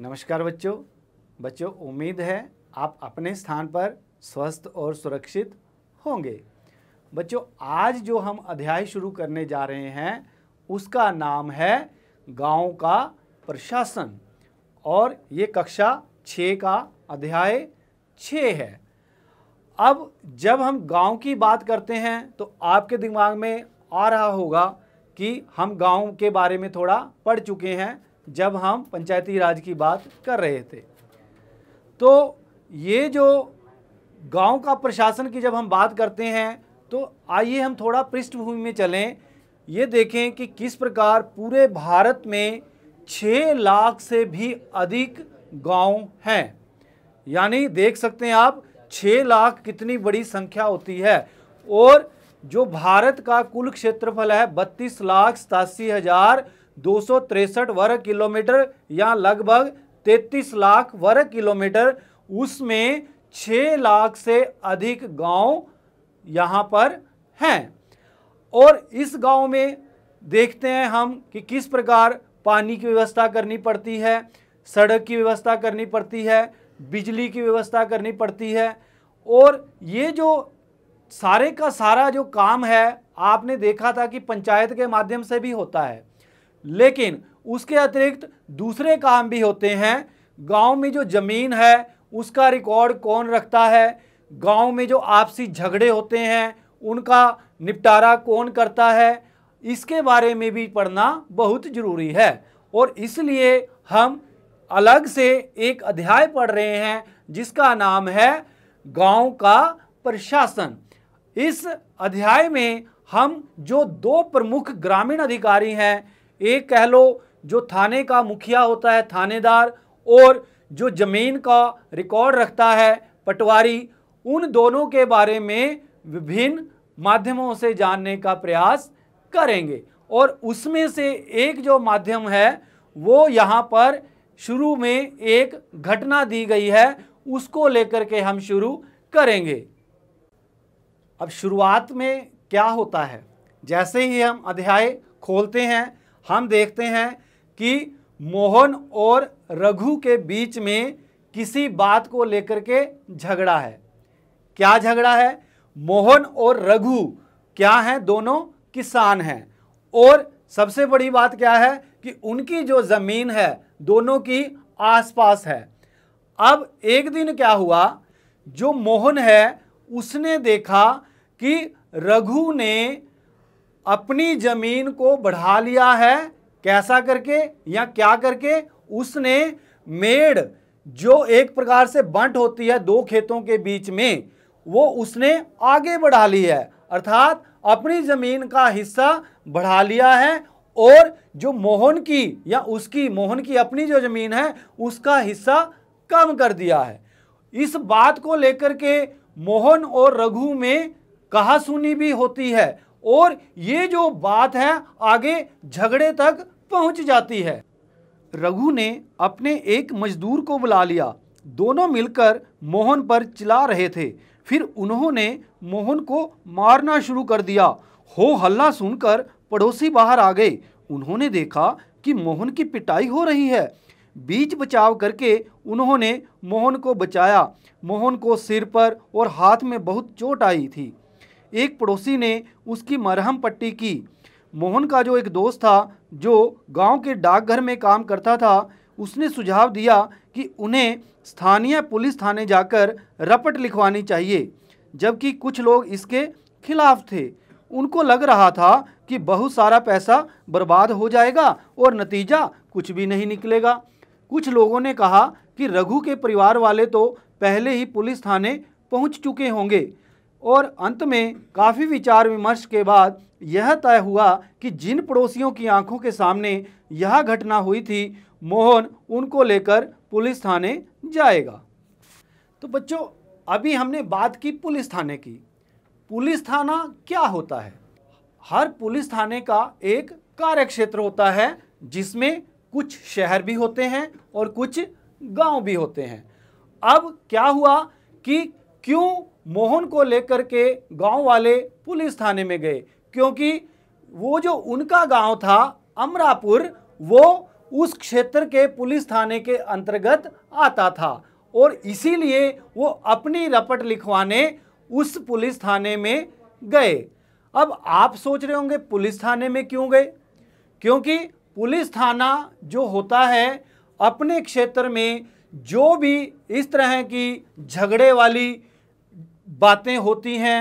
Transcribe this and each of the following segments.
नमस्कार बच्चों बच्चों उम्मीद है आप अपने स्थान पर स्वस्थ और सुरक्षित होंगे बच्चों आज जो हम अध्याय शुरू करने जा रहे हैं उसका नाम है गांव का प्रशासन और ये कक्षा छः का अध्याय छः है अब जब हम गांव की बात करते हैं तो आपके दिमाग में आ रहा होगा कि हम गांव के बारे में थोड़ा पढ़ चुके हैं जब हम पंचायती राज की बात कर रहे थे तो ये जो गांव का प्रशासन की जब हम बात करते हैं तो आइए हम थोड़ा पृष्ठभूमि में चलें ये देखें कि किस प्रकार पूरे भारत में छः लाख से भी अधिक गांव हैं यानी देख सकते हैं आप छः लाख कितनी बड़ी संख्या होती है और जो भारत का कुल क्षेत्रफल है बत्तीस लाख सतासी हज़ार दो वर्ग किलोमीटर या लगभग 33 लाख वर्ग किलोमीटर उसमें 6 लाख से अधिक गांव यहाँ पर हैं और इस गांव में देखते हैं हम कि किस प्रकार पानी की व्यवस्था करनी पड़ती है सड़क की व्यवस्था करनी पड़ती है बिजली की व्यवस्था करनी पड़ती है और ये जो सारे का सारा जो काम है आपने देखा था कि पंचायत के माध्यम से भी होता है लेकिन उसके अतिरिक्त दूसरे काम भी होते हैं गांव में जो ज़मीन है उसका रिकॉर्ड कौन रखता है गांव में जो आपसी झगड़े होते हैं उनका निपटारा कौन करता है इसके बारे में भी पढ़ना बहुत ज़रूरी है और इसलिए हम अलग से एक अध्याय पढ़ रहे हैं जिसका नाम है गांव का प्रशासन इस अध्याय में हम जो दो प्रमुख ग्रामीण अधिकारी हैं एक कह लो जो थाने का मुखिया होता है थानेदार और जो ज़मीन का रिकॉर्ड रखता है पटवारी उन दोनों के बारे में विभिन्न माध्यमों से जानने का प्रयास करेंगे और उसमें से एक जो माध्यम है वो यहाँ पर शुरू में एक घटना दी गई है उसको लेकर के हम शुरू करेंगे अब शुरुआत में क्या होता है जैसे ही हम अध्याय खोलते हैं हम देखते हैं कि मोहन और रघु के बीच में किसी बात को लेकर के झगड़ा है क्या झगड़ा है मोहन और रघु क्या हैं दोनों किसान हैं और सबसे बड़ी बात क्या है कि उनकी जो ज़मीन है दोनों की आसपास है अब एक दिन क्या हुआ जो मोहन है उसने देखा कि रघु ने अपनी जमीन को बढ़ा लिया है कैसा करके या क्या करके उसने मेड़ जो एक प्रकार से बंट होती है दो खेतों के बीच में वो उसने आगे बढ़ा ली है अर्थात अपनी ज़मीन का हिस्सा बढ़ा लिया है और जो मोहन की या उसकी मोहन की अपनी जो ज़मीन है उसका हिस्सा कम कर दिया है इस बात को लेकर के मोहन और रघु में कहासुनी भी होती है और ये जो बात है आगे झगड़े तक पहुंच जाती है रघु ने अपने एक मजदूर को बुला लिया दोनों मिलकर मोहन पर चिल्ला रहे थे फिर उन्होंने मोहन को मारना शुरू कर दिया हो हल्ला सुनकर पड़ोसी बाहर आ गए उन्होंने देखा कि मोहन की पिटाई हो रही है बीच बचाव करके उन्होंने मोहन को बचाया मोहन को सिर पर और हाथ में बहुत चोट आई थी एक पड़ोसी ने उसकी मरहम पट्टी की मोहन का जो एक दोस्त था जो गांव के डाकघर में काम करता था उसने सुझाव दिया कि उन्हें स्थानीय पुलिस थाने जाकर रपट लिखवानी चाहिए जबकि कुछ लोग इसके खिलाफ थे उनको लग रहा था कि बहुत सारा पैसा बर्बाद हो जाएगा और नतीजा कुछ भी नहीं निकलेगा कुछ लोगों ने कहा कि रघु के परिवार वाले तो पहले ही पुलिस थाने पहुंच चुके होंगे और अंत में काफ़ी विचार विमर्श के बाद यह तय हुआ कि जिन पड़ोसियों की आंखों के सामने यह घटना हुई थी मोहन उनको लेकर पुलिस थाने जाएगा तो बच्चों अभी हमने बात की पुलिस थाने की पुलिस थाना क्या होता है हर पुलिस थाने का एक कार्य क्षेत्र होता है जिसमें कुछ शहर भी होते हैं और कुछ गांव भी होते हैं अब क्या हुआ कि क्यों मोहन को लेकर के गांव वाले पुलिस थाने में गए क्योंकि वो जो उनका गांव था अमरापुर वो उस क्षेत्र के पुलिस थाने के अंतर्गत आता था और इसीलिए वो अपनी रपट लिखवाने उस पुलिस थाने में गए अब आप सोच रहे होंगे पुलिस थाने में क्यों गए क्योंकि पुलिस थाना जो होता है अपने क्षेत्र में जो भी इस तरह की झगड़े वाली बातें होती हैं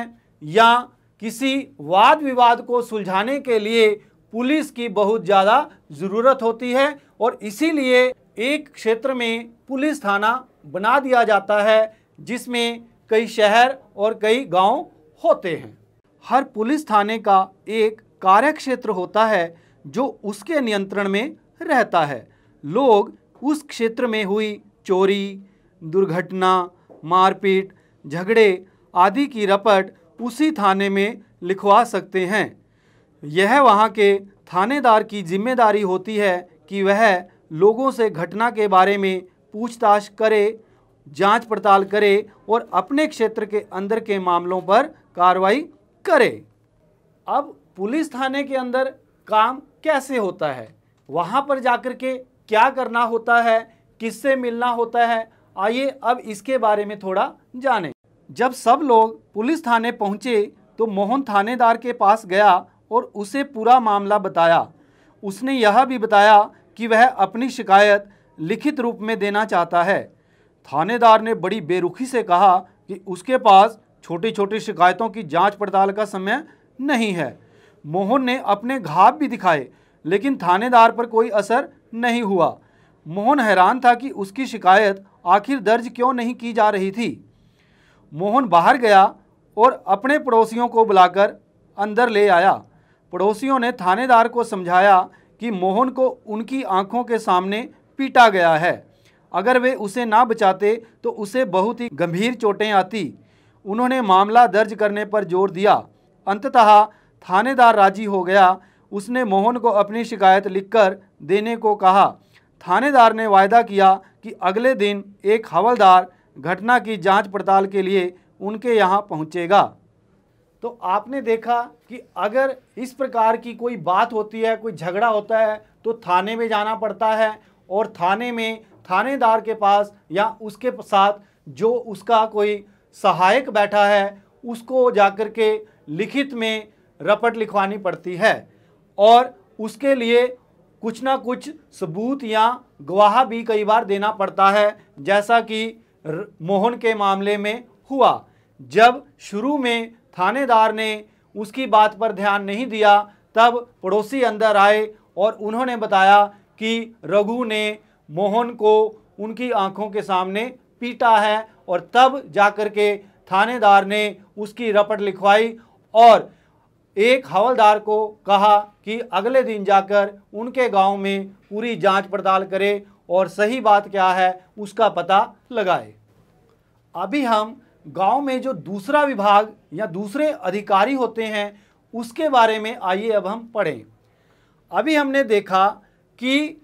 या किसी वाद विवाद को सुलझाने के लिए पुलिस की बहुत ज़्यादा ज़रूरत होती है और इसीलिए एक क्षेत्र में पुलिस थाना बना दिया जाता है जिसमें कई शहर और कई गांव होते हैं हर पुलिस थाने का एक कार्य क्षेत्र होता है जो उसके नियंत्रण में रहता है लोग उस क्षेत्र में हुई चोरी दुर्घटना मारपीट झगड़े आदि की रपट उसी थाने में लिखवा सकते हैं यह वहाँ के थानेदार की जिम्मेदारी होती है कि वह लोगों से घटना के बारे में पूछताछ करे जांच पड़ताल करे और अपने क्षेत्र के अंदर के मामलों पर कार्रवाई करे अब पुलिस थाने के अंदर काम कैसे होता है वहाँ पर जाकर के क्या करना होता है किससे मिलना होता है आइए अब इसके बारे में थोड़ा जानें जब सब लोग पुलिस थाने पहुंचे तो मोहन थानेदार के पास गया और उसे पूरा मामला बताया उसने यह भी बताया कि वह अपनी शिकायत लिखित रूप में देना चाहता है थानेदार ने बड़ी बेरुखी से कहा कि उसके पास छोटी छोटी शिकायतों की जांच पड़ताल का समय नहीं है मोहन ने अपने घाव भी दिखाए लेकिन थानेदार पर कोई असर नहीं हुआ मोहन हैरान था कि उसकी शिकायत आखिर दर्ज क्यों नहीं की जा रही थी मोहन बाहर गया और अपने पड़ोसियों को बुलाकर अंदर ले आया पड़ोसियों ने थानेदार को समझाया कि मोहन को उनकी आंखों के सामने पीटा गया है अगर वे उसे ना बचाते तो उसे बहुत ही गंभीर चोटें आती उन्होंने मामला दर्ज करने पर जोर दिया अंततः थानेदार राजी हो गया उसने मोहन को अपनी शिकायत लिखकर देने को कहा थानेदार ने वायदा किया कि अगले दिन एक हवलदार घटना की जांच पड़ताल के लिए उनके यहाँ पहुँचेगा तो आपने देखा कि अगर इस प्रकार की कोई बात होती है कोई झगड़ा होता है तो थाने में जाना पड़ता है और थाने में थानेदार के पास या उसके साथ जो उसका कोई सहायक बैठा है उसको जाकर के लिखित में रपट लिखवानी पड़ती है और उसके लिए कुछ ना कुछ सबूत या गवाह भी कई बार देना पड़ता है जैसा कि मोहन के मामले में हुआ जब शुरू में थानेदार ने उसकी बात पर ध्यान नहीं दिया तब पड़ोसी अंदर आए और उन्होंने बताया कि रघु ने मोहन को उनकी आंखों के सामने पीटा है और तब जाकर के थानेदार ने उसकी रपट लिखवाई और एक हवलदार को कहा कि अगले दिन जाकर उनके गांव में पूरी जांच पड़ताल करे और सही बात क्या है उसका पता लगाए अभी हम गांव में जो दूसरा विभाग या दूसरे अधिकारी होते हैं उसके बारे में आइए अब हम पढ़ें अभी हमने देखा कि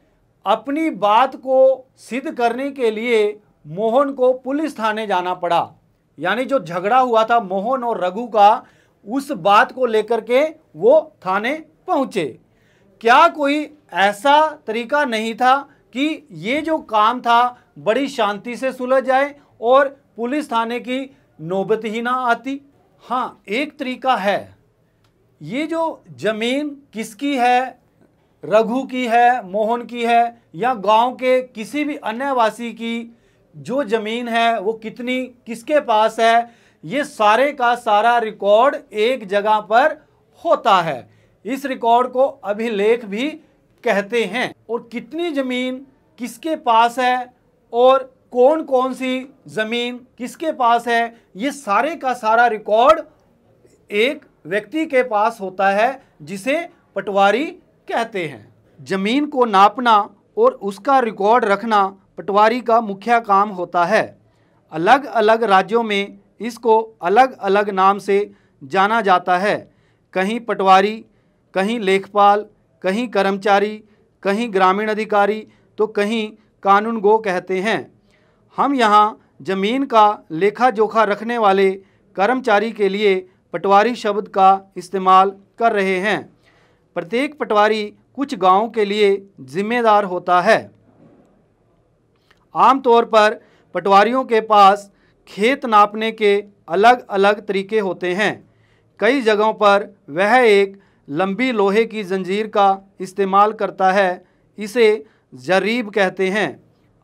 अपनी बात को सिद्ध करने के लिए मोहन को पुलिस थाने जाना पड़ा यानी जो झगड़ा हुआ था मोहन और रघु का उस बात को लेकर के वो थाने पहुँचे क्या कोई ऐसा तरीका नहीं था कि ये जो काम था बड़ी शांति से सुलझ जाए और पुलिस थाने की नौबत ही ना आती हाँ एक तरीका है ये जो ज़मीन किसकी है रघु की है मोहन की है या गांव के किसी भी अन्यवासी की जो ज़मीन है वो कितनी किसके पास है ये सारे का सारा रिकॉर्ड एक जगह पर होता है इस रिकॉर्ड को अभिलेख भी कहते हैं और कितनी ज़मीन किसके पास है और कौन कौन सी ज़मीन किसके पास है ये सारे का सारा रिकॉर्ड एक व्यक्ति के पास होता है जिसे पटवारी कहते हैं जमीन को नापना और उसका रिकॉर्ड रखना पटवारी का मुख्य काम होता है अलग अलग राज्यों में इसको अलग अलग नाम से जाना जाता है कहीं पटवारी कहीं लेखपाल कहीं कर्मचारी कहीं ग्रामीण अधिकारी तो कहीं कानून गो कहते हैं हम यहाँ जमीन का लेखा जोखा रखने वाले कर्मचारी के लिए पटवारी शब्द का इस्तेमाल कर रहे हैं प्रत्येक पटवारी कुछ गाँव के लिए जिम्मेदार होता है आमतौर पर पटवारियों के पास खेत नापने के अलग अलग तरीके होते हैं कई जगहों पर वह एक लंबी लोहे की जंजीर का इस्तेमाल करता है इसे जरीब कहते हैं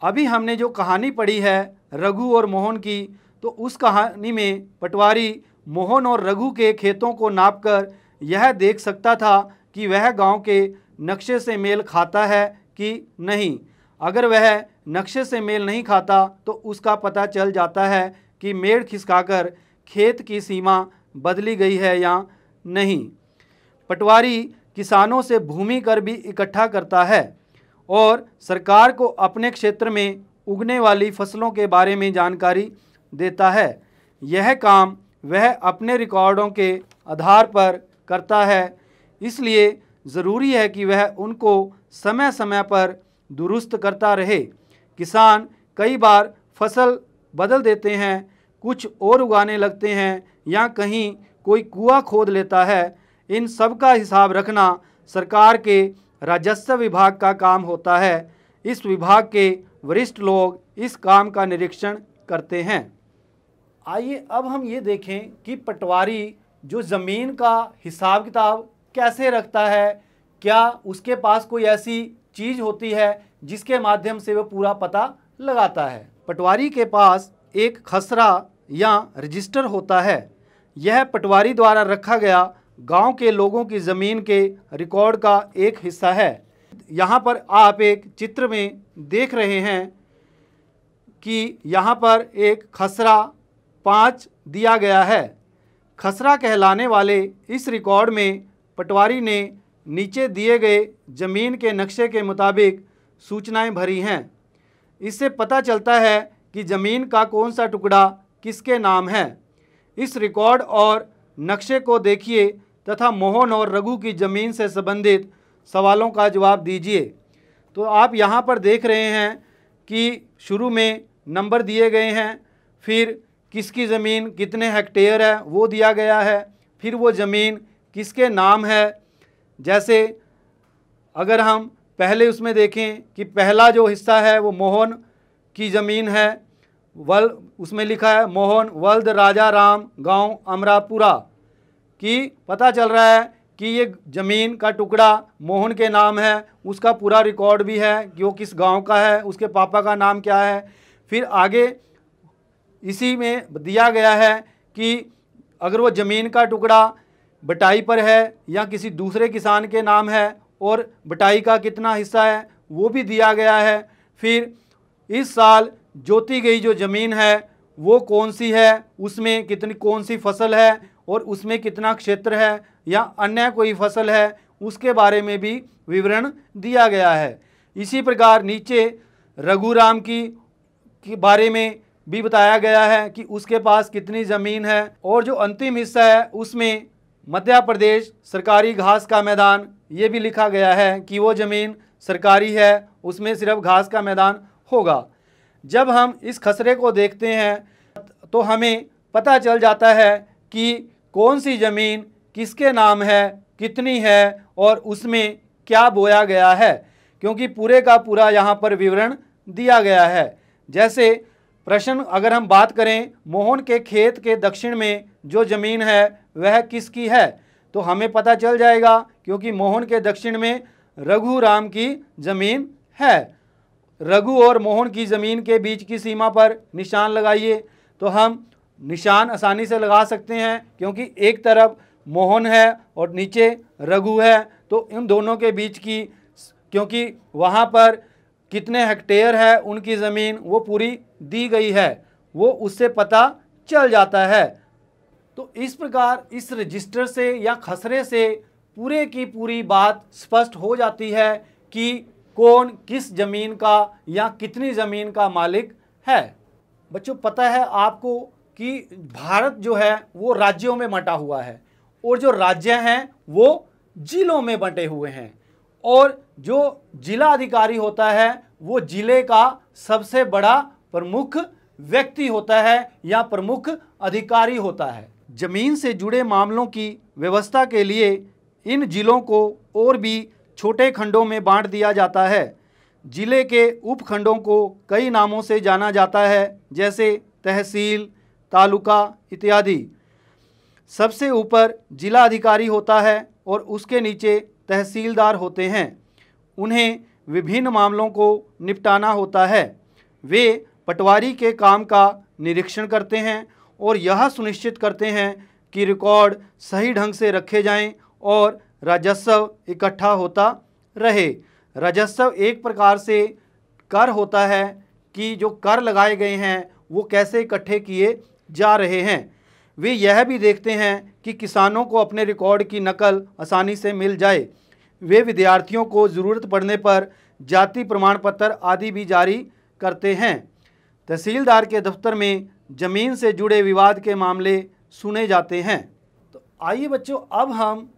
अभी हमने जो कहानी पढ़ी है रघु और मोहन की तो उस कहानी में पटवारी मोहन और रघु के खेतों को नापकर यह देख सकता था कि वह गांव के नक्शे से मेल खाता है कि नहीं अगर वह नक्शे से मेल नहीं खाता तो उसका पता चल जाता है कि मेड़ खिसकाकर खेत की सीमा बदली गई है या नहीं पटवारी किसानों से भूमि कर भी इकट्ठा करता है और सरकार को अपने क्षेत्र में उगने वाली फसलों के बारे में जानकारी देता है यह काम वह अपने रिकॉर्डों के आधार पर करता है इसलिए ज़रूरी है कि वह उनको समय समय पर दुरुस्त करता रहे किसान कई बार फसल बदल देते हैं कुछ और उगाने लगते हैं या कहीं कोई कुआं खोद लेता है इन सब का हिसाब रखना सरकार के राजस्व विभाग का काम होता है इस विभाग के वरिष्ठ लोग इस काम का निरीक्षण करते हैं आइए अब हम ये देखें कि पटवारी जो ज़मीन का हिसाब किताब कैसे रखता है क्या उसके पास कोई ऐसी चीज़ होती है जिसके माध्यम से वह पूरा पता लगाता है पटवारी के पास एक खसरा या रजिस्टर होता है यह पटवारी द्वारा रखा गया गांव के लोगों की ज़मीन के रिकॉर्ड का एक हिस्सा है यहाँ पर आप एक चित्र में देख रहे हैं कि यहाँ पर एक खसरा पाँच दिया गया है खसरा कहलाने वाले इस रिकॉर्ड में पटवारी ने नीचे दिए गए ज़मीन के नक्शे के मुताबिक सूचनाएं भरी हैं इससे पता चलता है कि ज़मीन का कौन सा टुकड़ा किसके नाम है इस रिकॉर्ड और नक्शे को देखिए तथा मोहन और रघु की जमीन से संबंधित सवालों का जवाब दीजिए तो आप यहाँ पर देख रहे हैं कि शुरू में नंबर दिए गए हैं फिर किसकी ज़मीन कितने हेक्टेयर है वो दिया गया है फिर वो ज़मीन किसके नाम है जैसे अगर हम पहले उसमें देखें कि पहला जो हिस्सा है वो मोहन की ज़मीन है वल उसमें लिखा है मोहन वल्द राजा राम गांव अमरापुरा कि पता चल रहा है कि ये ज़मीन का टुकड़ा मोहन के नाम है उसका पूरा रिकॉर्ड भी है कि वो किस गांव का है उसके पापा का नाम क्या है फिर आगे इसी में दिया गया है कि अगर वो ज़मीन का टुकड़ा बटाई पर है या किसी दूसरे किसान के नाम है और बटाई का कितना हिस्सा है वो भी दिया गया है फिर इस साल जोती गई जो ज़मीन है वो कौन सी है उसमें कितनी कौन सी फसल है और उसमें कितना क्षेत्र है या अन्य कोई फसल है उसके बारे में भी विवरण दिया गया है इसी प्रकार नीचे रघुराम की के बारे में भी बताया गया है कि उसके पास कितनी ज़मीन है और जो अंतिम हिस्सा है उसमें मध्य प्रदेश सरकारी घास का मैदान ये भी लिखा गया है कि वो ज़मीन सरकारी है उसमें सिर्फ घास का मैदान होगा जब हम इस खसरे को देखते हैं तो हमें पता चल जाता है कि कौन सी ज़मीन किसके नाम है कितनी है और उसमें क्या बोया गया है क्योंकि पूरे का पूरा यहाँ पर विवरण दिया गया है जैसे प्रश्न अगर हम बात करें मोहन के खेत के दक्षिण में जो ज़मीन है वह किसकी है तो हमें पता चल जाएगा क्योंकि मोहन के दक्षिण में रघु राम की ज़मीन है रघु और मोहन की ज़मीन के बीच की सीमा पर निशान लगाइए तो हम निशान आसानी से लगा सकते हैं क्योंकि एक तरफ मोहन है और नीचे रघु है तो इन दोनों के बीच की क्योंकि वहाँ पर कितने हेक्टेयर है उनकी ज़मीन वो पूरी दी गई है वो उससे पता चल जाता है तो इस प्रकार इस रजिस्टर से या खसरे से पूरे की पूरी बात स्पष्ट हो जाती है कि कौन किस ज़मीन का या कितनी ज़मीन का मालिक है बच्चों पता है आपको कि भारत जो है वो राज्यों में बंटा हुआ है और जो राज्य हैं वो जिलों में बंटे हुए हैं और जो जिला अधिकारी होता है वो जिले का सबसे बड़ा प्रमुख व्यक्ति होता है या प्रमुख अधिकारी होता है जमीन से जुड़े मामलों की व्यवस्था के लिए इन जिलों को और भी छोटे खंडों में बांट दिया जाता है जिले के उपखंडों को कई नामों से जाना जाता है जैसे तहसील तालुका इत्यादि सबसे ऊपर जिला अधिकारी होता है और उसके नीचे तहसीलदार होते हैं उन्हें विभिन्न मामलों को निपटाना होता है वे पटवारी के काम का निरीक्षण करते हैं और यह सुनिश्चित करते हैं कि रिकॉर्ड सही ढंग से रखे जाएं और राजस्व इकट्ठा होता रहे राजस्व एक प्रकार से कर होता है कि जो कर लगाए गए हैं वो कैसे इकट्ठे किए जा रहे हैं वे यह भी देखते हैं कि किसानों को अपने रिकॉर्ड की नकल आसानी से मिल जाए वे विद्यार्थियों को ज़रूरत पड़ने पर जाति प्रमाण पत्र आदि भी जारी करते हैं तहसीलदार के दफ्तर में ज़मीन से जुड़े विवाद के मामले सुने जाते हैं तो आइए बच्चों अब हम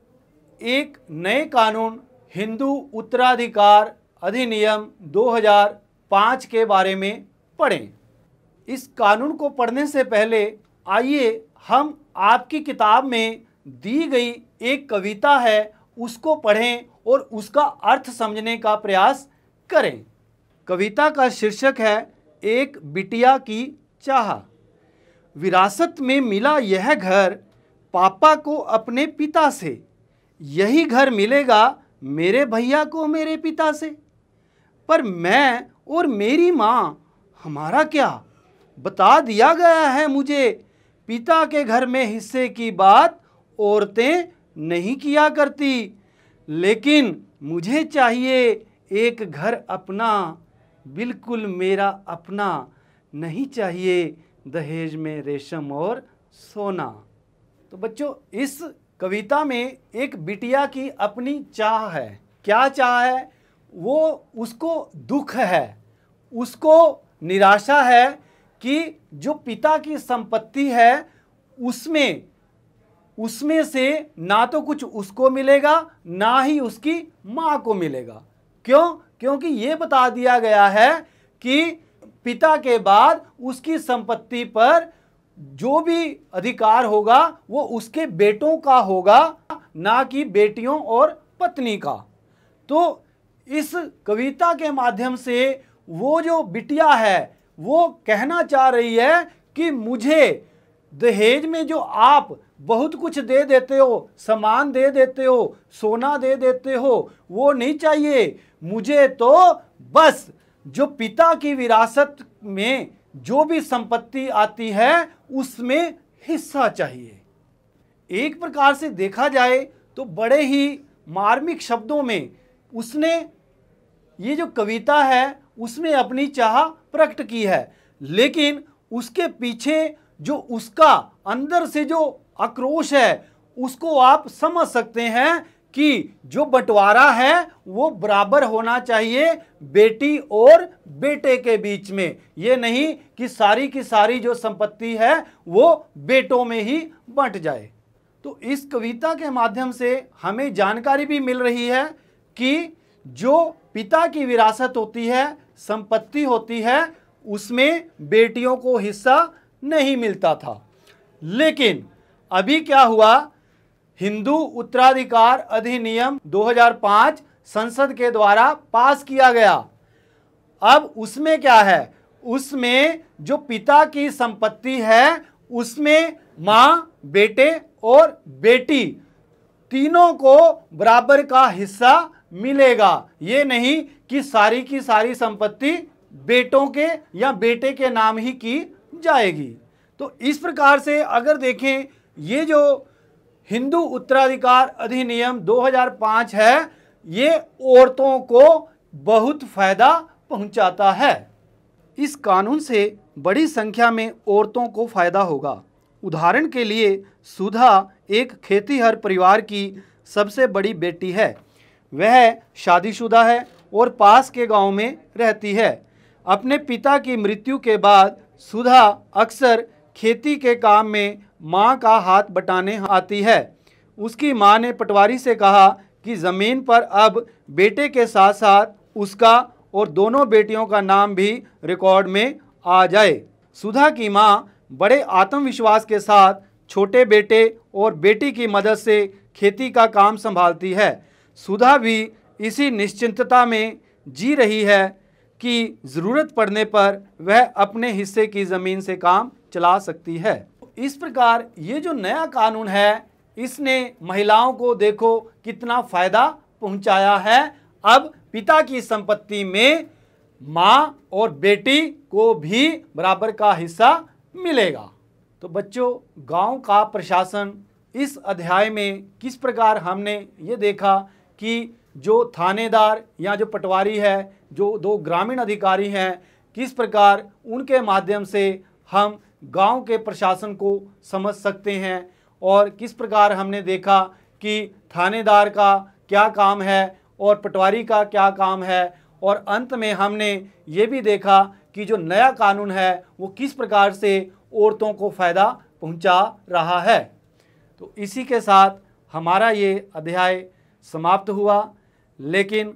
एक नए कानून हिंदू उत्तराधिकार अधिनियम 2005 के बारे में पढ़ें इस कानून को पढ़ने से पहले आइए हम आपकी किताब में दी गई एक कविता है उसको पढ़ें और उसका अर्थ समझने का प्रयास करें कविता का शीर्षक है एक बिटिया की चाह विरासत में मिला यह घर पापा को अपने पिता से यही घर मिलेगा मेरे भैया को मेरे पिता से पर मैं और मेरी माँ हमारा क्या बता दिया गया है मुझे पिता के घर में हिस्से की बात औरतें नहीं किया करती लेकिन मुझे चाहिए एक घर अपना बिल्कुल मेरा अपना नहीं चाहिए दहेज में रेशम और सोना तो बच्चों इस कविता में एक बिटिया की अपनी चाह है क्या चाह है वो उसको दुख है उसको निराशा है कि जो पिता की संपत्ति है उसमें उसमें से ना तो कुछ उसको मिलेगा ना ही उसकी माँ को मिलेगा क्यों क्योंकि ये बता दिया गया है कि पिता के बाद उसकी संपत्ति पर जो भी अधिकार होगा वो उसके बेटों का होगा ना कि बेटियों और पत्नी का तो इस कविता के माध्यम से वो जो बिटिया है वो कहना चाह रही है कि मुझे दहेज में जो आप बहुत कुछ दे देते हो सामान दे देते हो सोना दे देते हो वो नहीं चाहिए मुझे तो बस जो पिता की विरासत में जो भी संपत्ति आती है उसमें हिस्सा चाहिए एक प्रकार से देखा जाए तो बड़े ही मार्मिक शब्दों में उसने ये जो कविता है उसमें अपनी चाह प्रकट की है लेकिन उसके पीछे जो उसका अंदर से जो आक्रोश है उसको आप समझ सकते हैं कि जो बंटवारा है वो बराबर होना चाहिए बेटी और बेटे के बीच में ये नहीं कि सारी की सारी जो संपत्ति है वो बेटों में ही बंट जाए तो इस कविता के माध्यम से हमें जानकारी भी मिल रही है कि जो पिता की विरासत होती है संपत्ति होती है उसमें बेटियों को हिस्सा नहीं मिलता था लेकिन अभी क्या हुआ हिंदू उत्तराधिकार अधिनियम 2005 संसद के द्वारा पास किया गया अब उसमें क्या है उसमें जो पिता की संपत्ति है उसमें माँ बेटे और बेटी तीनों को बराबर का हिस्सा मिलेगा ये नहीं कि सारी की सारी संपत्ति बेटों के या बेटे के नाम ही की जाएगी तो इस प्रकार से अगर देखें ये जो हिंदू उत्तराधिकार अधिनियम 2005 है ये औरतों को बहुत फ़ायदा पहुंचाता है इस कानून से बड़ी संख्या में औरतों को फ़ायदा होगा उदाहरण के लिए सुधा एक खेतीहर परिवार की सबसे बड़ी बेटी है वह शादीशुदा है और पास के गांव में रहती है अपने पिता की मृत्यु के बाद सुधा अक्सर खेती के काम में माँ का हाथ बटाने आती है उसकी माँ ने पटवारी से कहा कि ज़मीन पर अब बेटे के साथ साथ उसका और दोनों बेटियों का नाम भी रिकॉर्ड में आ जाए सुधा की माँ बड़े आत्मविश्वास के साथ छोटे बेटे और बेटी की मदद से खेती का काम संभालती है सुधा भी इसी निश्चिंतता में जी रही है कि ज़रूरत पड़ने पर वह अपने हिस्से की ज़मीन से काम चला सकती है इस प्रकार ये जो नया कानून है इसने महिलाओं को देखो कितना फ़ायदा पहुंचाया है अब पिता की संपत्ति में माँ और बेटी को भी बराबर का हिस्सा मिलेगा तो बच्चों गांव का प्रशासन इस अध्याय में किस प्रकार हमने ये देखा कि जो थानेदार या जो पटवारी है जो दो ग्रामीण अधिकारी हैं किस प्रकार उनके माध्यम से हम गांव के प्रशासन को समझ सकते हैं और किस प्रकार हमने देखा कि थानेदार का क्या काम है और पटवारी का क्या काम है और अंत में हमने ये भी देखा कि जो नया कानून है वो किस प्रकार से औरतों को फ़ायदा पहुंचा रहा है तो इसी के साथ हमारा ये अध्याय समाप्त हुआ लेकिन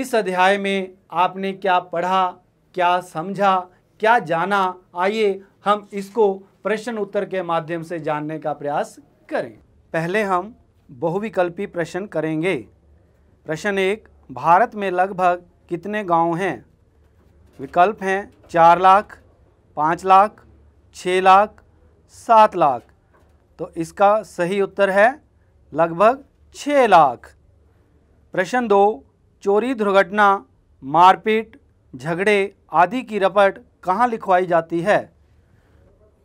इस अध्याय में आपने क्या पढ़ा क्या समझा क्या जाना आइए हम इसको प्रश्न उत्तर के माध्यम से जानने का प्रयास करें पहले हम बहुविकल्पी प्रश्न करेंगे प्रश्न एक भारत में लगभग कितने गांव हैं विकल्प हैं चार लाख पाँच लाख छः लाख सात लाख तो इसका सही उत्तर है लगभग छः लाख प्रश्न दो चोरी दुर्घटना मारपीट झगड़े आदि की रपट कहाँ लिखवाई जाती है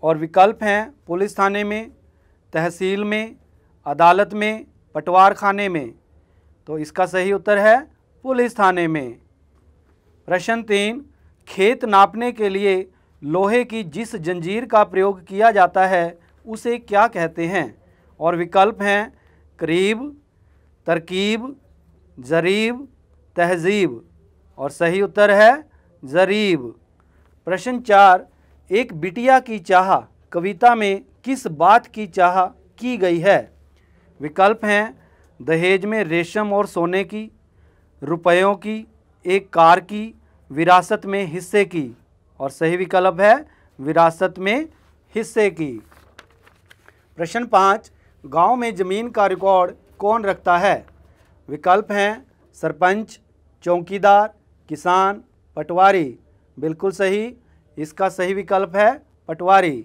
और विकल्प हैं पुलिस थाने में तहसील में अदालत में पटवार खाने में तो इसका सही उत्तर है पुलिस थाने में प्रश्न तीन खेत नापने के लिए लोहे की जिस जंजीर का प्रयोग किया जाता है उसे क्या कहते हैं और विकल्प हैं करीब तरकीब ज़रीब तहज़ीब और सही उत्तर है ज़रीब प्रश्न चार एक बिटिया की चाह कविता में किस बात की चाह की गई है विकल्प हैं दहेज में रेशम और सोने की रुपयों की एक कार की विरासत में हिस्से की और सही विकल्प है विरासत में हिस्से की प्रश्न पाँच गांव में ज़मीन का रिकॉर्ड कौन रखता है विकल्प हैं सरपंच चौकीदार किसान पटवारी बिल्कुल सही इसका सही विकल्प है पटवारी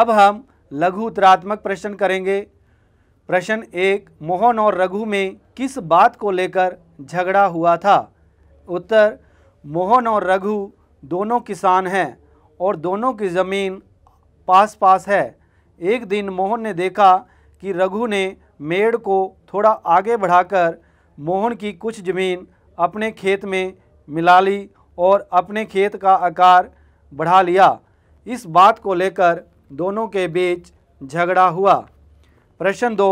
अब हम लघु उत्तरात्मक प्रश्न करेंगे प्रश्न एक मोहन और रघु में किस बात को लेकर झगड़ा हुआ था उत्तर मोहन और रघु दोनों किसान हैं और दोनों की ज़मीन पास पास है एक दिन मोहन ने देखा कि रघु ने मेड़ को थोड़ा आगे बढ़ाकर मोहन की कुछ ज़मीन अपने खेत में मिला ली और अपने खेत का आकार बढ़ा लिया इस बात को लेकर दोनों के बीच झगड़ा हुआ प्रश्न दो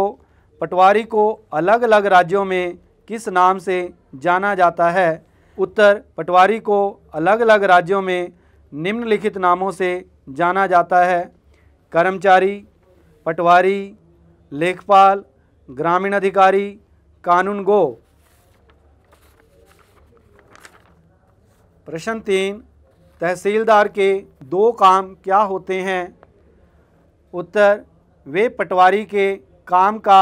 पटवारी को अलग अलग राज्यों में किस नाम से जाना जाता है उत्तर पटवारी को अलग अलग राज्यों में निम्नलिखित नामों से जाना जाता है कर्मचारी पटवारी लेखपाल ग्रामीण अधिकारी कानून गो प्रश्न तीन तहसीलदार के दो काम क्या होते हैं उत्तर वे पटवारी के काम का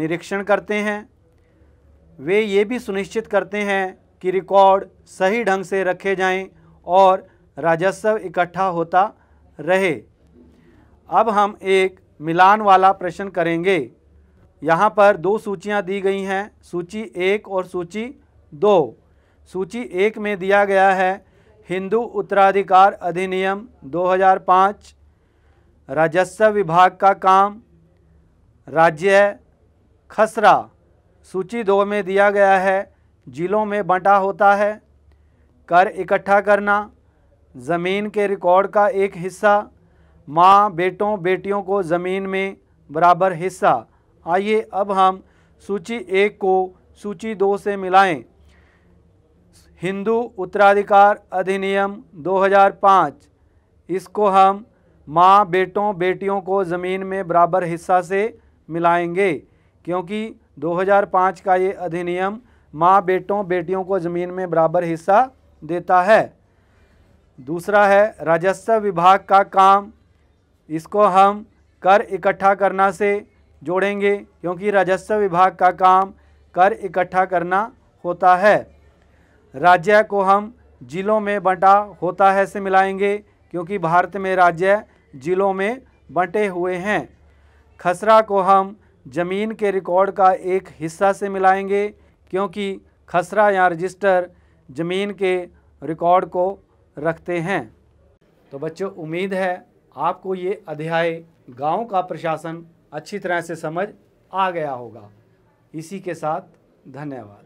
निरीक्षण करते हैं वे ये भी सुनिश्चित करते हैं कि रिकॉर्ड सही ढंग से रखे जाएं और राजस्व इकट्ठा होता रहे अब हम एक मिलान वाला प्रश्न करेंगे यहाँ पर दो सूचियाँ दी गई हैं सूची एक और सूची दो सूची एक में दिया गया है हिंदू उत्तराधिकार अधिनियम 2005 राजस्व विभाग का काम राज्य खसरा सूची दो में दिया गया है जिलों में बंटा होता है कर इकट्ठा करना ज़मीन के रिकॉर्ड का एक हिस्सा माँ बेटों बेटियों को ज़मीन में बराबर हिस्सा आइए अब हम सूची एक को सूची दो से मिलाएं। हिंदू उत्तराधिकार अधिनियम 2005 इसको हम माँ बेटों बेटियों को ज़मीन में बराबर हिस्सा से मिलाएंगे क्योंकि 2005 का ये अधिनियम माँ बेटों बेटियों को ज़मीन में बराबर हिस्सा देता है दूसरा है राजस्व विभाग का काम इसको हम कर इकट्ठा करना से जोड़ेंगे क्योंकि राजस्व विभाग का काम कर इकट्ठा करना होता है राज्य को हम जिलों में बंटा होता है से मिलाएंगे क्योंकि भारत में राज्य जिलों में बंटे हुए हैं खसरा को हम जमीन के रिकॉर्ड का एक हिस्सा से मिलाएंगे क्योंकि खसरा या रजिस्टर ज़मीन के रिकॉर्ड को रखते हैं तो बच्चों उम्मीद है आपको ये अध्याय गांव का प्रशासन अच्छी तरह से समझ आ गया होगा इसी के साथ धन्यवाद